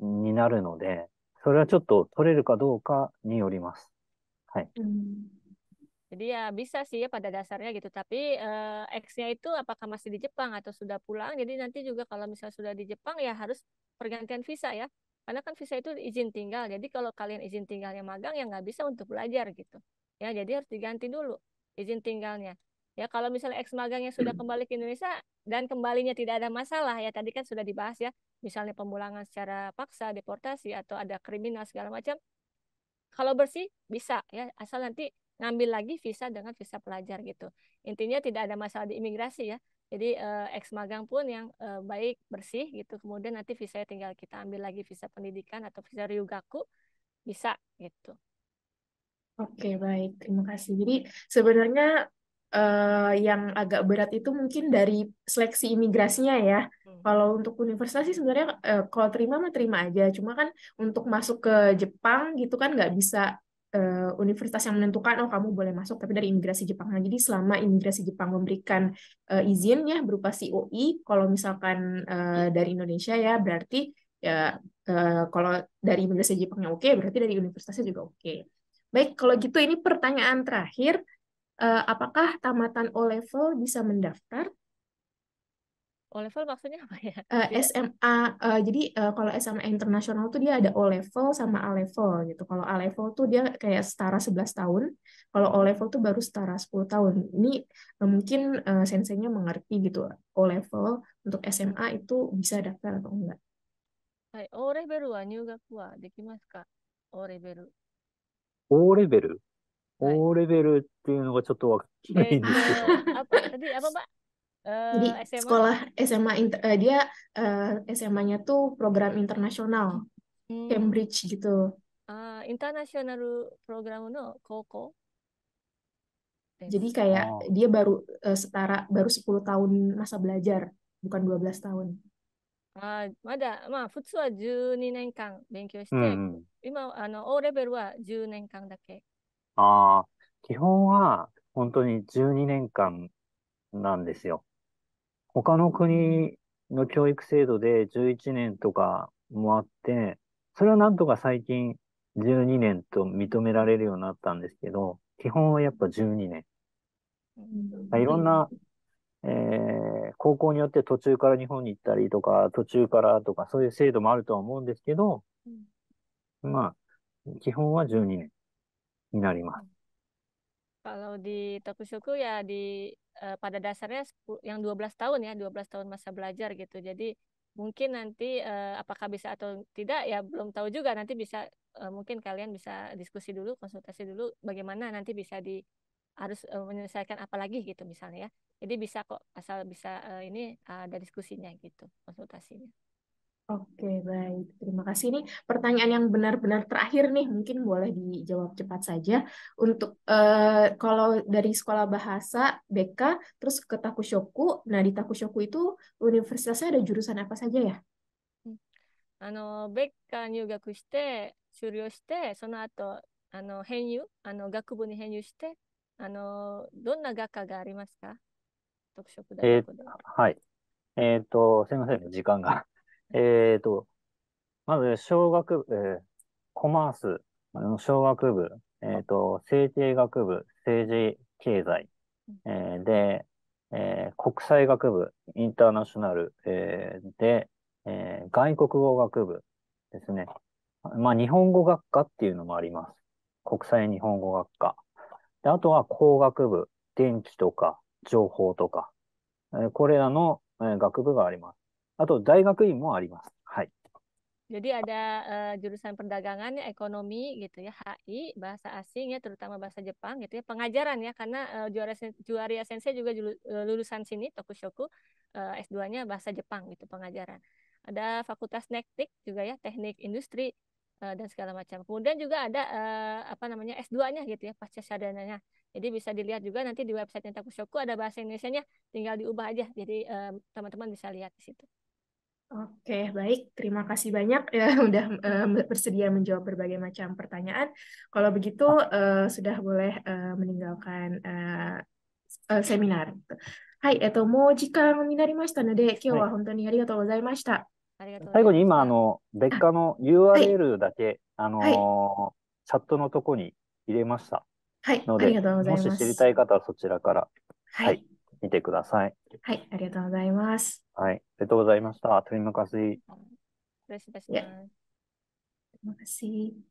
[SPEAKER 2] ー、になるので、それはちょっと取れるかどうかによります。
[SPEAKER 3] はい。Hmm. Jadi ya bisa sih ya pada dasarnya gitu. Tapi eh, X-nya itu apakah masih di Jepang atau sudah pulang? Jadi nanti juga kalau misal sudah di Jepang ya harus pergantian visa ya. karena kan visa itu izin tinggal jadi kalau kalian izin tinggalnya magang ya nggak bisa untuk belajar gitu ya jadi harus diganti dulu izin tinggalnya ya kalau misalnya ex magangnya sudah kembali ke Indonesia dan kembalinya tidak ada masalah ya tadi kan sudah dibahas ya misalnya pemulangan secara paksa deportasi atau ada kriminal segala macam kalau bersih bisa ya asal nanti ngambil lagi visa dengan visa pelajar gitu intinya tidak ada masalah di imigrasi ya jadi uh, eh, ex magang pun yang uh, baik bersih gitu. Kemudian nanti visa tinggal kita ambil lagi visa pendidikan atau visa ryugaku bisa gitu.
[SPEAKER 1] Oke, baik. Terima kasih. Jadi sebenarnya uh, yang agak berat itu mungkin dari seleksi imigrasinya ya. Hmm. Kalau untuk universitas sih sebenarnya uh, kalau terima mah terima aja. Cuma kan untuk masuk ke Jepang gitu kan nggak bisa uh, universitas yang menentukan oh kamu boleh masuk tapi dari imigrasi Jepang. Nah, jadi selama imigrasi Jepang memberikan uh, izinnya berupa COI, e, kalau misalkan uh, dari Indonesia ya berarti ya uh, kalau dari imigrasi Jepangnya oke, okay, berarti dari universitasnya juga oke. Okay. Baik, kalau gitu ini pertanyaan terakhir, uh, apakah tamatan O level bisa mendaftar?
[SPEAKER 3] O level maksudnya apa ya? Uh,
[SPEAKER 1] SMA uh, jadi uh, kalau SMA internasional tuh dia ada O level sama A level gitu. Kalau A level tuh dia kayak setara 11 tahun, kalau O level tuh baru setara 10 tahun. Ini uh, mungkin uh, eh, sensenya mengerti gitu. O level untuk SMA itu bisa daftar atau enggak?
[SPEAKER 3] Hai, O level wa nyugaku wa dekimasu ka? O level.
[SPEAKER 2] O level. O level apa
[SPEAKER 3] tadi apa, Pak?
[SPEAKER 1] Uh, Jadi eh, SMA? sekolah SMA inter, uh, dia uh, eh, SMA-nya tuh program internasional hmm. Cambridge gitu.
[SPEAKER 3] Ah, uh, internasional program no koko. Jadi kayak
[SPEAKER 1] oh. dia baru uh, setara baru 10 tahun masa belajar, bukan 12 tahun.
[SPEAKER 3] Ah, uh, mada, ma, futsu wa 12年間勉強して、hmm. 今あの hmm. O wa 10年間だけ
[SPEAKER 1] あ
[SPEAKER 2] あ基本は本当に12年間なんですよ他の国の教育制度で11年とかもあって、それはなんとか最近12年と認められるようになったんですけど、基本はやっぱ12年。いろんな、えー、高校によって途中から日本に行ったりとか、途中からとか、そういう制度もあるとは思うんですけど、まあ、基本は12年になります。
[SPEAKER 3] Kalau di Tokusoku ya di uh, pada dasarnya yang yang 12 tahun ya, 12 tahun masa belajar gitu. Jadi mungkin nanti eh, apakah bisa atau tidak ya belum tahu juga. Nanti bisa uh, mungkin kalian bisa diskusi dulu, konsultasi dulu bagaimana nanti bisa di harus eh, menyelesaikan apa lagi gitu misalnya ya. Jadi bisa kok asal bisa eh, ini ada diskusinya gitu, konsultasinya.
[SPEAKER 1] Oke, baik. Terima kasih. Ini pertanyaan yang benar-benar terakhir nih, mungkin boleh dijawab cepat saja. Untuk eh, kalau dari sekolah bahasa BK, terus ke Takushoku, nah di Takushoku itu universitasnya ada jurusan apa saja ya?
[SPEAKER 3] Hmm. Ano BK あの、ベッカー入学して、修了して、その後、あの、編入、あの、学部に編入して、あの、どんな学科がありますか特色大学で。えー、はい。
[SPEAKER 2] えっ、ー、と、すみません、時間が。えっ、ー、と、まず、小学部、えー、コマース、小学部、えっ、ー、と、政治学部、政治経済、えー、で、えー、国際学部、インターナショナル、えー、で、えー、外国語学部ですね。まあ、日本語学科っていうのもあります。国際日本語学科。であとは工学部、電気とか情報とか、えー、これらの、えー、学部があります。あと大学院もあります。はい。
[SPEAKER 3] Jadi ada eh, jurusan perdagangan ekonomi gitu ya, HI, bahasa asing ya, terutama bahasa Jepang gitu ya, pengajaran ya, karena eh, juara juara Juaria Sensei juga eh, lulusan sini Tokushoku uh, S2-nya bahasa Jepang gitu pengajaran. Ada Fakultas Teknik juga ya, Teknik Industri dan segala macam. Kemudian juga ada uh, apa namanya S2-nya gitu ya, pasca sarjananya. Jadi bisa dilihat juga nanti di website Tokushoku ada bahasa Indonesia-nya, tinggal diubah aja. Jadi teman-teman teman -teman bisa lihat di situ.
[SPEAKER 1] Oke, baik. Terima kasih banyak ya udah uh, bersedia menjawab berbagai macam pertanyaan. Kalau begitu uh, sudah boleh uh, meninggalkan uh, uh, seminar. Hai, eto mo jikan ni narimashita no kyou wa hontou ni arigatou gozaimashita.
[SPEAKER 2] Saigo ni ima ano bekka no URL dake ano だけ、あのチャットのとこに入れました
[SPEAKER 1] はい、ので、もし知りた
[SPEAKER 2] い方はそちらから。はい見てください。
[SPEAKER 1] はい、ありがとうございます。
[SPEAKER 2] はい、ありがとうございました。terima しい
[SPEAKER 1] で
[SPEAKER 3] す h t